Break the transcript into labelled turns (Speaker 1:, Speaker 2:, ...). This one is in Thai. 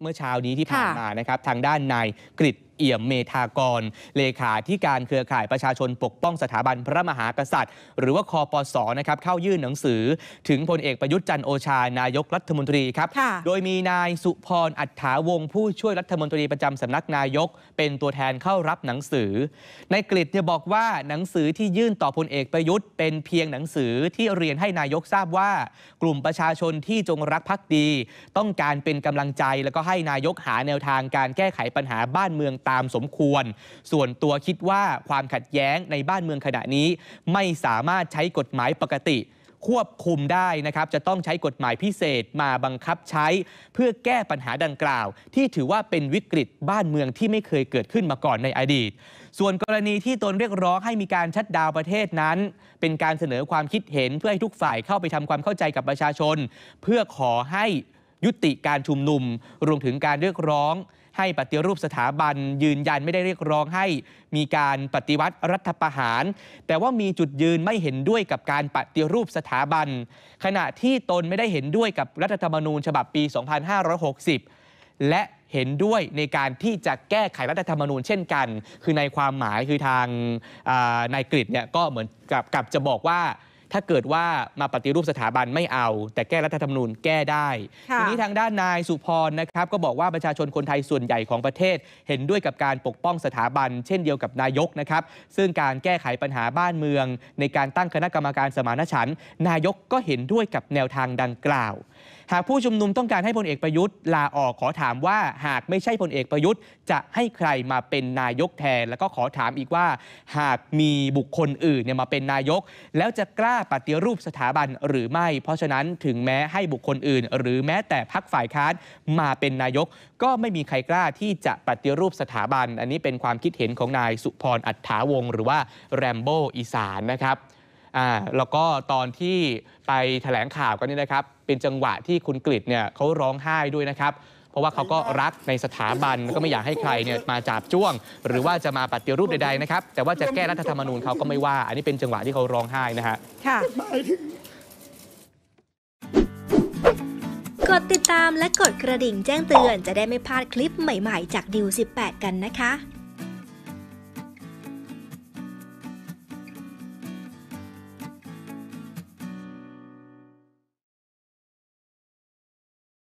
Speaker 1: เมื่อเช้านี้ที่ผ่านมานะครับ ทางด้านนายกริตเอี่ยมเมธากรเลขาที่การเครือข่ายประชาชนปกป้องสถาบันพระมหากษัตริย์ หรือว่าคอปสนะครับเข้ายื่นหนังสือถึงพลเอกประยุทธ์จันโอชานายกรัฐมนตรีครับโดยมีนายสุพรอัฏฐาวงผู้ช่วยรัฐมนตรีประจำสำนักนายก เป็นตัวแทนเข้ารับหนังสือ ในกฤษเนี่ยบอกว่าหนังสือที่ยื่นต่อพลเอกประยุทธ์ เป็นเพียงหนังสือที่เรียนให้นายกทราบว่า กลุ่มประชาชนที่จงรักภักดี ต้องการเป็นกำลังใจแล้วก็ให้นายกหาแนวทางการแก้ไขปัญหาบ้านเมืองตามสมควร ส่วนตัวคิดว่าความขัดแย้งในบ้านเมืองขณะนี้ไม่สามารถใช้กฎหมายปกติ ควบคุมได้นะครับ จะต้องใช้กฎหมายพิเศษมาบังคับใช้ เพื่อแก้ปัญหาดังกล่าว ที่ถือว่าเป็นวิกฤตบ้านเมืองที่ไม่เคยเกิดขึ้นมาก่อนในอดีต ส่วนกรณีที่ตนเรียกร้องให้มีการชัดดาวประเทศนั้น เป็นการเสนอความคิดเห็นเพื่อให้ทุกฝ่ายเข้าไปทำความเข้าใจกับประชาชน เพื่อขอให้ยุติการชุมนุม รวมถึงการเรียกร้องให้ปฏิรูปสถาบันยืนยันไม่ได้เรียกร้องให้มีการปฏิวัติรัฐประหาร แต่ว่ามีจุดยืนไม่เห็นด้วยกับการปฏิรูปสถาบัน ขณะที่ตนไม่ได้เห็นด้วยกับรัฐธรรมนูญฉบับปี 2560 และเห็นด้วยในการที่จะแก้ไขรัฐธรรมนูญเช่นกัน คือในความหมายคือทางนายกฤษเนี่ยก็เหมือนกับกับจะบอกว่าถ้าเกิดว่ามาปฏิรูปสถาบันไม่เอาแต่แก้รัฐธรรมนูญแก้ได้ทีนี้ทางด้านนายสุพรนะครับก็บอกว่าประชาชนคนไทยส่วนใหญ่ของประเทศ เห็นด้วยกับการปกป้องสถาบัน เช่นเดียวกับนายกนะครับซึ่งการแก้ไขปัญหาบ้านเมือง ในการตั้งคณะกรรมการสมานฉันนายกก็เห็นด้วยกับแนวทางดังกล่าวหากผู้ชุมนุมต้องการให้พลเอกประยุทธ์ลาออกขอถามว่าหากไม่ใช่พลเอกประยุทธ์จะให้ใครมาเป็นนายกแทน แล้วก็ขอถามอีกว่า หากมีบุคคลอื่นเนี่ยมาเป็นนายก แล้วจะกล้าปฏิรูปสถาบันหรือไม่เพราะฉะนั้นถึงแม้ให้บุคคลอื่น หรือแม้แต่พักฝ่ายค้านมาเป็นนายก ก็ไม่มีใครกล้าที่จะปฏิรูปสถาบัน อันนี้เป็นความคิดเห็นของนายสุพรอัฐาวงหรือว่าแรมโบ้อีสานนะครับอ่าแล้วก็ตอนที่ไปแถลงข่าวกันนี่นะครับ เป็นจังหวะที่คุณกฤิเนี่ยเขาร้องไห้ด้วยนะครับ เพราะว่าเขาก็รักในสถาบันก็ไม่อยากให้ใครเนี่ยมาจับจ้วง หรือว่าจะมาปฏิรูปใดๆนะครับ แต่ว่าจะแก้รัฐธรรมนูญเขาก็ไม่ว่า อันนี้เป็นจังหวะที่เขาร้องไห้นะฮะค่ะ กดติดตามและกดกระดิ่งแจ้งเตือน จะได้ไม่พลาดคลิปใหม่ๆ จากดิว18 กันนะคะ